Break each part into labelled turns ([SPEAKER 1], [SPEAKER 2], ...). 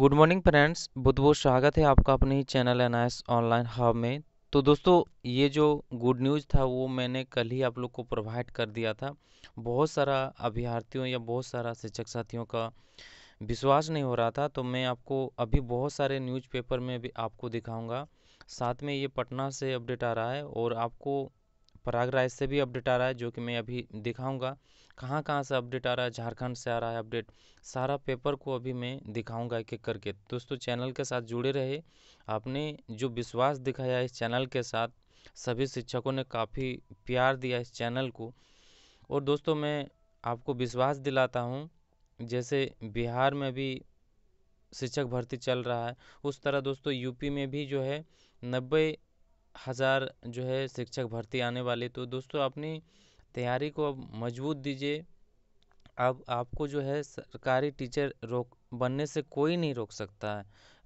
[SPEAKER 1] good morning friends बहुत बहुत स्वागत है आपका अपने ही चैनल एन ऑनलाइन हब में तो दोस्तों ये जो गुड न्यूज़ था वो मैंने कल ही आप लोग को प्रोवाइड कर दिया था बहुत सारा अभ्यर्थियों या बहुत सारा शिक्षक साथियों का विश्वास नहीं हो रहा था तो मैं आपको अभी बहुत सारे न्यूज़पेपर में भी आपको दिखाऊंगा साथ में ये पटना से अपडेट आ रहा है और आपको प्रयागराज से भी अपडेट आ रहा है जो कि मैं अभी दिखाऊंगा कहाँ कहाँ से अपडेट आ रहा है झारखंड से आ रहा है अपडेट सारा पेपर को अभी मैं दिखाऊंगा एक एक करके दोस्तों चैनल के साथ जुड़े रहे आपने जो विश्वास दिखाया इस चैनल के साथ सभी शिक्षकों ने काफ़ी प्यार दिया इस चैनल को और दोस्तों मैं आपको विश्वास दिलाता हूँ जैसे बिहार में भी शिक्षक भर्ती चल रहा है उस तरह दोस्तों यूपी में भी जो है नब्बे हज़ार जो है शिक्षक भर्ती आने वाली तो दोस्तों अपनी तैयारी को अब मजबूत दीजिए अब आपको जो है सरकारी टीचर रोक बनने से कोई नहीं रोक सकता है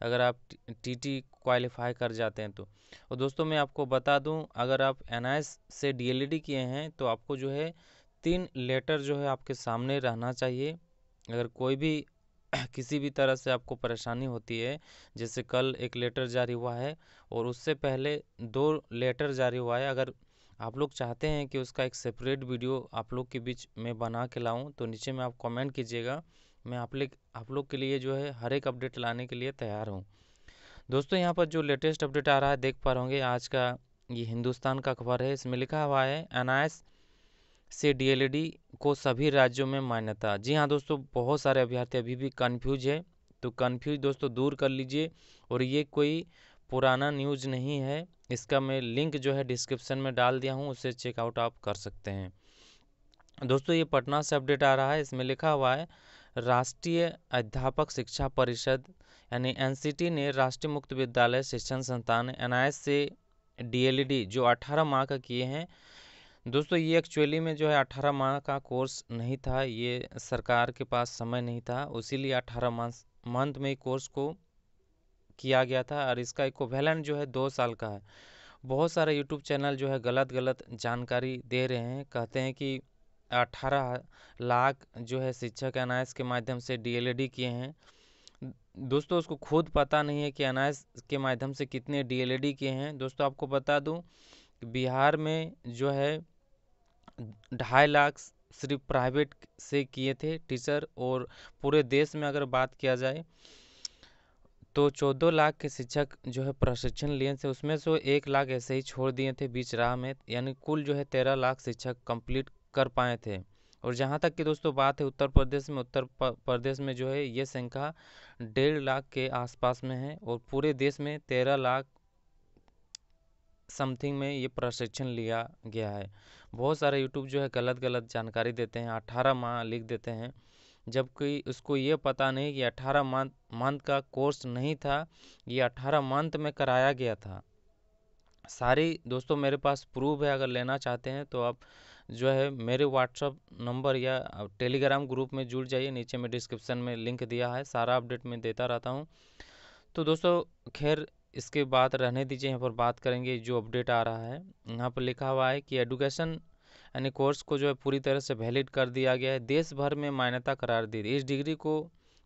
[SPEAKER 1] अगर आप टी टी क्वालिफाई कर जाते हैं तो और दोस्तों मैं आपको बता दूं अगर आप एन से डी किए हैं तो आपको जो है तीन लेटर जो है आपके सामने रहना चाहिए अगर कोई भी किसी भी तरह से आपको परेशानी होती है जैसे कल एक लेटर जारी हुआ है और उससे पहले दो लेटर जारी हुआ है अगर आप लोग चाहते हैं कि उसका एक सेपरेट वीडियो आप लोग के बीच में बना के लाऊं तो नीचे में आप कमेंट कीजिएगा मैं आप ले आप लोग के लिए जो है हर एक अपडेट लाने के लिए तैयार हूँ दोस्तों यहाँ पर जो लेटेस्ट अपडेट आ रहा है देख पा होंगे आज का ये हिंदुस्तान का अखबार है इसमें लिखा हुआ है एनआईएस से डीएलडी e को सभी राज्यों में मान्यता जी हाँ दोस्तों बहुत सारे अभ्यर्थी अभी भी कन्फ्यूज है तो कन्फ्यूज दोस्तों दूर कर लीजिए और ये कोई पुराना न्यूज नहीं है इसका मैं लिंक जो है डिस्क्रिप्शन में डाल दिया हूँ उसे चेकआउट आप कर सकते हैं दोस्तों ये पटना से अपडेट आ रहा है इसमें लिखा हुआ है राष्ट्रीय अध्यापक शिक्षा परिषद यानी एनसीटी ने राष्ट्रीय मुक्त विद्यालय शिक्षण संस्थान एनआईएस से डीएलईडी e जो 18 माह का किए हैं दोस्तों ये एक्चुअली में जो है अठारह माह का कोर्स नहीं था ये सरकार के पास समय नहीं था उसीलिए अठारह मास मंथ में कोर्स को किया गया था और इसका इक्वैलेंट जो है दो साल का है बहुत सारे यूट्यूब चैनल जो है गलत गलत जानकारी दे रहे हैं कहते हैं कि अठारह लाख जो है शिक्षक अनायस के माध्यम से डी किए हैं दोस्तों उसको खुद पता नहीं है कि अनायस के माध्यम से कितने डी किए हैं दोस्तों आपको बता दूँ बिहार में जो है ढाई लाख सिर्फ प्राइवेट से किए थे टीचर और पूरे देश में अगर बात किया जाए तो चौदह लाख के शिक्षक जो है प्रशिक्षण लिए थे उसमें से एक लाख ऐसे ही छोड़ दिए थे बीच राह में यानी कुल जो है तेरह लाख शिक्षक कंप्लीट कर पाए थे और जहाँ तक कि दोस्तों बात है उत्तर प्रदेश में उत्तर प्रदेश में जो है ये संख्या डेढ़ लाख के आसपास में है और पूरे देश में तेरह लाख समथिंग में ये प्रशिक्षण लिया गया है बहुत सारे यूट्यूब जो है गलत गलत जानकारी देते हैं अठारह माह लिख देते हैं जबकि उसको ये पता नहीं कि अठारह मंथ मंथ का कोर्स नहीं था ये अठारह मंथ में कराया गया था सारी दोस्तों मेरे पास प्रूफ है अगर लेना चाहते हैं तो आप जो है मेरे व्हाट्सअप नंबर या टेलीग्राम ग्रुप में जुड़ जाइए नीचे में डिस्क्रिप्शन में लिंक दिया है सारा अपडेट मैं देता रहता हूँ तो दोस्तों खैर इसके बाद रहने दीजिए यहाँ पर बात करेंगे जो अपडेट आ रहा है यहाँ पर लिखा हुआ है कि एडुकेशन यानी कोर्स को जो है पूरी तरह से वैलिड कर दिया गया है देश भर में मान्यता करार दी इस डिग्री को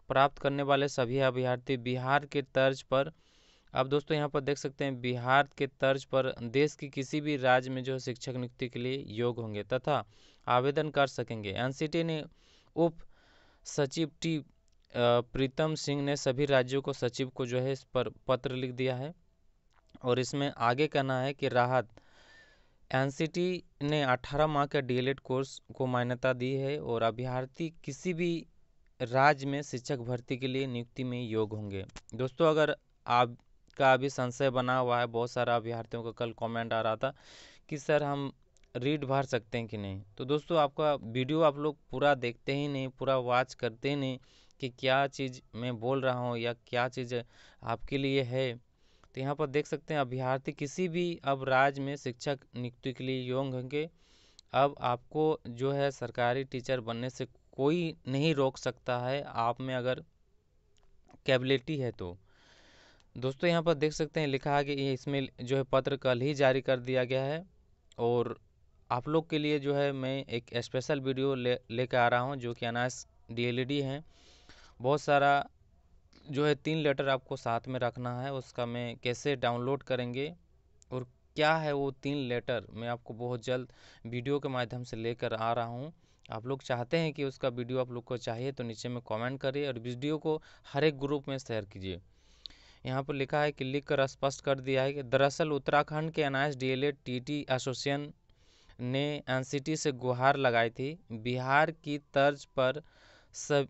[SPEAKER 1] प्राप्त करने वाले सभी अभ्यर्थी बिहार के तर्ज पर अब दोस्तों यहाँ पर देख सकते हैं बिहार के तर्ज पर देश की किसी भी राज्य में जो शिक्षक नियुक्ति के लिए योग होंगे तथा आवेदन कर सकेंगे एनसीटी ने उप सचिव टी प्रीतम सिंह ने सभी राज्यों को सचिव को जो है इस पर पत्र लिख दिया है और इसमें आगे कहना है कि राहत एनसीटी ने 18 माह के डीएलएड कोर्स को मान्यता दी है और अभ्यर्थी किसी भी राज्य में शिक्षक भर्ती के लिए नियुक्ति में योग होंगे दोस्तों अगर आपका अभी संशय बना हुआ है बहुत सारा अभ्यर्थियों का कल कमेंट आ रहा था कि सर हम रीड भर सकते हैं कि नहीं तो दोस्तों आपका वीडियो आप लोग पूरा देखते ही नहीं पूरा वॉच करते ही नहीं कि क्या चीज़ मैं बोल रहा हूँ या क्या चीज़ आपके लिए है तो यहाँ पर देख सकते हैं अभ्यार्थी किसी भी अब राज्य में शिक्षक नियुक्ति के लिए योग्य होंगे अब आपको जो है सरकारी टीचर बनने से कोई नहीं रोक सकता है आप में अगर कैबिलिटी है तो दोस्तों यहाँ पर देख सकते हैं लिखा है कि इसमें जो है पत्र कल ही जारी कर दिया गया है और आप लोग के लिए जो है मैं एक स्पेशल वीडियो ले लेकर आ रहा हूँ जो कि अनास डी e हैं बहुत सारा जो है तीन लेटर आपको साथ में रखना है उसका मैं कैसे डाउनलोड करेंगे और क्या है वो तीन लेटर मैं आपको बहुत जल्द वीडियो के माध्यम से लेकर आ रहा हूँ आप लोग चाहते हैं कि उसका वीडियो आप लोग को चाहिए तो नीचे में कमेंट करिए और वीडियो को हर एक ग्रुप में शेयर कीजिए यहाँ पर लिखा है कि लिख कर स्पष्ट कर दिया है कि दरअसल उत्तराखंड के एनआईएस डीएलएड टीटी एसोसिएशन ने एनसीटी से गुहार लगाई थी बिहार की तर्ज पर सब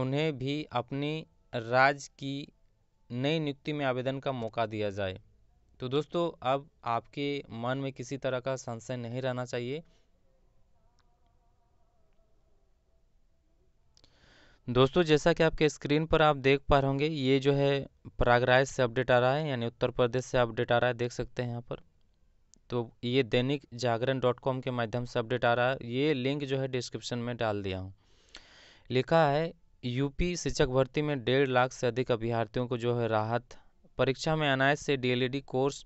[SPEAKER 1] उन्हें भी अपनी राज्य की नई नियुक्ति में आवेदन का मौका दिया जाए तो दोस्तों अब आपके मन में किसी तरह का संशय नहीं रहना चाहिए दोस्तों जैसा कि आपके स्क्रीन पर आप देख पा रहे होंगे ये जो है प्रयागराज से अपडेट आ रहा है यानी उत्तर प्रदेश से अपडेट आ रहा है देख सकते हैं यहाँ पर तो ये दैनिक जागरण डॉट कॉम के माध्यम से अपडेट आ रहा है ये लिंक जो है डिस्क्रिप्शन में डाल दिया हूँ लिखा है यूपी शिक्षक भर्ती में डेढ़ लाख से अधिक अभ्यर्थियों को जो है राहत परीक्षा में अनायस से डी कोर्स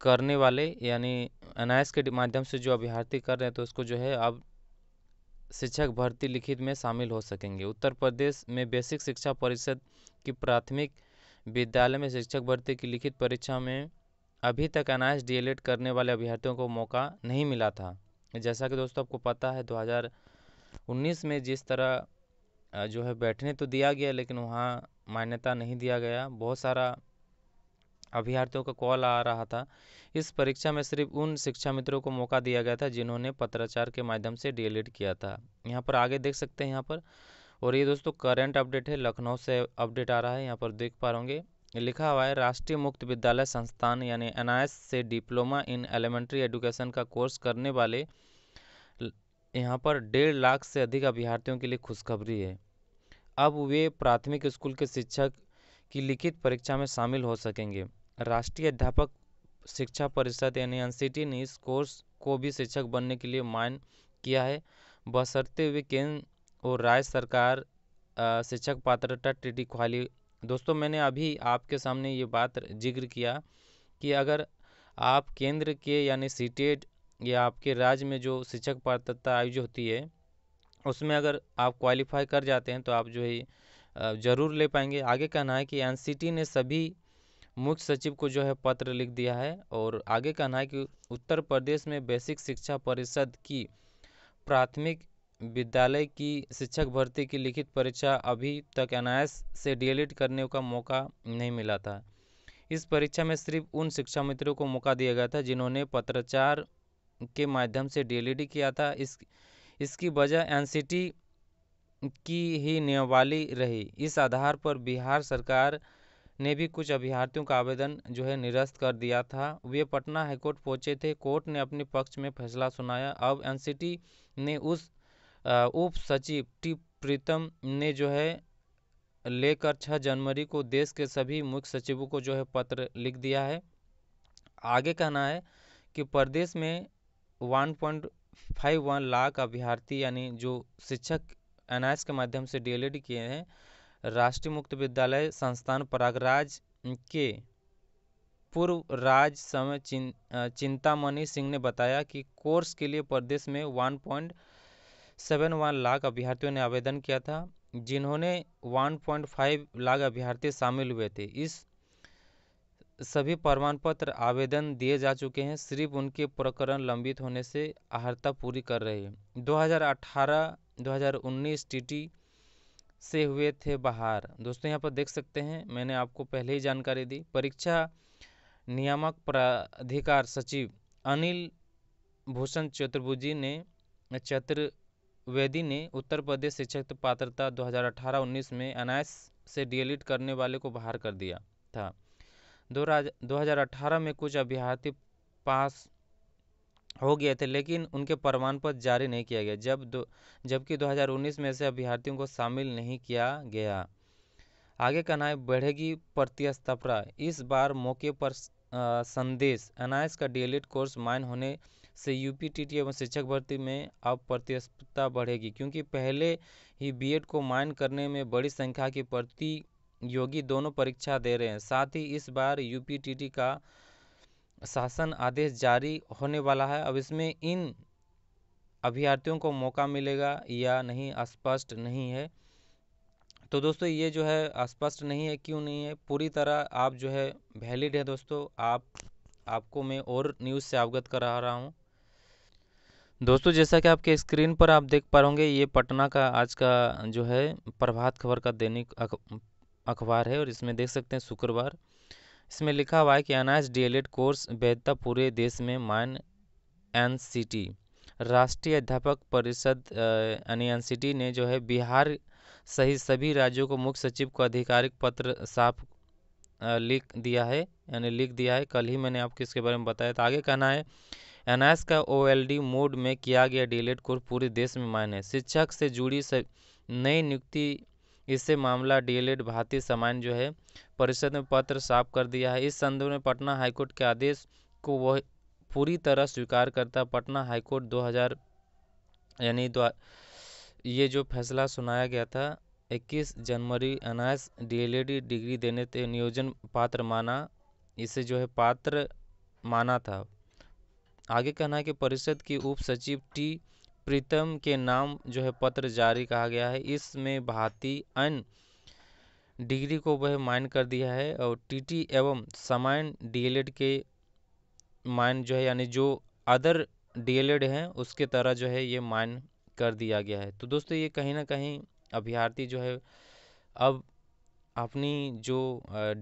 [SPEAKER 1] करने वाले यानी अनायस के माध्यम से जो अभ्यर्थी कर रहे हैं तो उसको जो है अब शिक्षक भर्ती लिखित में शामिल हो सकेंगे उत्तर प्रदेश में बेसिक शिक्षा परिषद की प्राथमिक विद्यालय में शिक्षक भर्ती की लिखित परीक्षा में अभी तक अनायस डी करने वाले अभ्यर्थियों को मौका नहीं मिला था जैसा कि दोस्तों आपको पता है 2019 में जिस तरह जो है बैठने तो दिया गया लेकिन वहाँ मान्यता नहीं दिया गया बहुत सारा अभ्यर्थियों का कॉल आ रहा था इस परीक्षा में सिर्फ उन शिक्षा मित्रों को मौका दिया गया था जिन्होंने पत्राचार के माध्यम से डी किया था यहाँ पर आगे देख सकते हैं यहाँ पर और ये दोस्तों करंट अपडेट है लखनऊ से अपडेट आ रहा है यहाँ पर देख पा रहे लिखा हुआ है राष्ट्रीय मुक्त विद्यालय संस्थान यानी एन से डिप्लोमा इन एलिमेंट्री एजुकेशन का कोर्स करने वाले यहाँ पर डेढ़ लाख से अधिक अभ्यर्थियों के लिए खुशखबरी है अब वे प्राथमिक स्कूल के शिक्षक की लिखित परीक्षा में शामिल हो सकेंगे राष्ट्रीय अध्यापक शिक्षा परिषद यानी एन सी टी ने इस कोर्स को भी शिक्षक बनने के लिए मान्य किया है बसरते हुए केंद्र और राज्य सरकार शिक्षक पात्रता टी खाली दोस्तों मैंने अभी आपके सामने ये बात जिक्र किया कि अगर आप केंद्र के यानी सीटेट या आपके राज्य में जो शिक्षक पात्रता आयोजित होती है उसमें अगर आप क्वालिफाई कर जाते हैं तो आप जो है ज़रूर ले पाएंगे आगे कहना है कि एन ने सभी मुख्य सचिव को जो है पत्र लिख दिया है और आगे कहना है कि उत्तर प्रदेश में बेसिक शिक्षा परिषद की प्राथमिक विद्यालय की शिक्षक भर्ती की लिखित परीक्षा अभी तक एन से डीएलएड करने का मौका नहीं मिला था इस परीक्षा में सिर्फ उन शिक्षा मित्रों को मौका दिया गया था जिन्होंने पत्राचार के माध्यम से डी किया था इस इसकी वजह एनसीटी की ही नियमावली रही इस आधार पर बिहार सरकार ने भी कुछ अभ्यर्थियों का आवेदन जो है निरस्त कर दिया था वे पटना हाईकोर्ट पहुंचे थे कोर्ट ने अपने पक्ष में फैसला सुनाया अब एनसीटी ने उस उप सचिव टी प्रीतम ने जो है लेकर 6 जनवरी को देश के सभी मुख्य सचिवों को जो है पत्र लिख दिया है आगे कहना है कि प्रदेश में फाइव वन लाख अभ्यर्थी यानी जो शिक्षक एन के माध्यम से डी किए हैं राष्ट्रीय मुक्त विद्यालय संस्थान प्रयागराज के पूर्व राज समय चिं, चिंतामणि सिंह ने बताया कि कोर्स के लिए प्रदेश में one point seven one lakh अभ्यर्थियों ने आवेदन किया था जिन्होंने वन फाइव लाख अभ्यर्थी शामिल हुए थे इस सभी पत्र आवेदन दिए जा चुके हैं सिर्फ उनके प्रकरण लंबित होने से आहर्ता पूरी कर रही है 2018 2019 टीटी से हुए थे बाहर दोस्तों यहाँ पर देख सकते हैं मैंने आपको पहले ही जानकारी दी परीक्षा नियामक प्राधिकार सचिव अनिल भूषण चतुर्भुजी ने चतुर्वेदी ने उत्तर प्रदेश शिक्षक पात्रता 2018-19 में अनायस से डीएलएड करने वाले को बाहर कर दिया था दो हज़ार अठारह में कुछ अभ्यर्थी पास हो गए थे लेकिन उनके प्रमाण पत्र जारी नहीं किया गया जब दो जबकि 2019 में ऐसे अभ्यर्थियों को शामिल नहीं किया गया आगे कहना बढ़ेगी प्रतिस्पर्धा इस बार मौके पर संदेश एनआईएस का डीएलएड कोर्स माइन होने से यूपीटीटी एवं शिक्षक भर्ती में अब प्रतिस्पर्धा बढ़ेगी क्योंकि पहले ही बीएड को माइन करने में बड़ी संख्या की प्रति योगी दोनों परीक्षा दे रहे हैं साथ ही इस बार यूपीटीटी का शासन आदेश जारी होने वाला है अब इसमें इन अभ्यर्थियों को मौका मिलेगा या नहीं स्पष्ट नहीं है तो दोस्तों ये जो है स्पष्ट नहीं है क्यों नहीं है पूरी तरह आप जो है वैलिड है दोस्तों आप आपको मैं और न्यूज़ से अवगत करा रहा हूँ दोस्तों जैसा कि आपके स्क्रीन पर आप देख पा होंगे ये पटना का आज का जो है प्रभात खबर का दैनिक अखबार है और इसमें देख सकते हैं शुक्रवार इसमें लिखा हुआ है कि अनाज डीएलएड कोर्स वैधता पूरे देश में मान एन राष्ट्रीय अध्यापक परिषद यानी एन ने जो है बिहार सहित सभी राज्यों को मुख्य सचिव को आधिकारिक पत्र साफ लिख दिया है यानी लिख दिया है कल ही मैंने आपको इसके बारे में बताया था आगे कहना है एनआईएस का ओएलडी मोड में किया गया डीएलएड कोर्स पूरे देश में मान्य है शिक्षक से जुड़ी नई नियुक्ति इससे मामला डीएलएड भारतीय सामान्य जो है परिषद में पत्र साफ कर दिया है इस संदर्भ में पटना हाईकोर्ट के आदेश को वह पूरी तरह स्वीकार करता पटना हाईकोर्ट 2000 यानी ये जो फैसला सुनाया गया था 21 जनवरी अनास डीएलएडी डिग्री देने थे नियोजन पात्र माना इसे जो है पात्र माना था आगे कहना है कि परिषद की उप सचिव टी प्रीतम के नाम जो है पत्र जारी कहा गया है इसमें भारतीय अन्य डिग्री को वह मान्य कर दिया है और टीटी एवं समान डीएलएड के मान्य जो है यानी जो अदर डीएलएड हैं उसके तरह जो है ये मान्य कर दिया गया है तो दोस्तों ये कहीं ना कहीं अभ्यर्थी जो है अब अपनी जो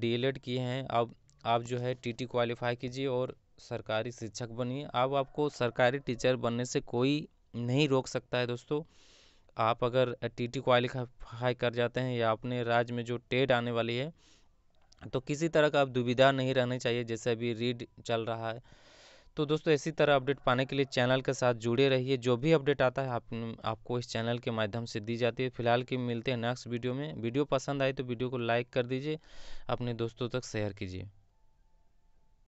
[SPEAKER 1] डीएलएड किए हैं अब आप जो है टीटी क्वालिफाई कीजिए और सरकारी शिक्षक बनिए अब आपको सरकारी टीचर बनने से कोई नहीं रोक सकता है दोस्तों आप अगर टी टी क्वालिफाई कर जाते हैं या अपने राज्य में जो टेड आने वाली है तो किसी तरह का आप दुविधा नहीं रहना चाहिए जैसे अभी रीड चल रहा है तो दोस्तों इसी तरह अपडेट पाने के लिए चैनल के साथ जुड़े रहिए जो भी अपडेट आता है आप आपको इस चैनल के माध्यम से दी जाती है फिलहाल की मिलते हैं नेक्स्ट वीडियो में वीडियो पसंद आई तो वीडियो को लाइक कर दीजिए अपने दोस्तों तक शेयर कीजिए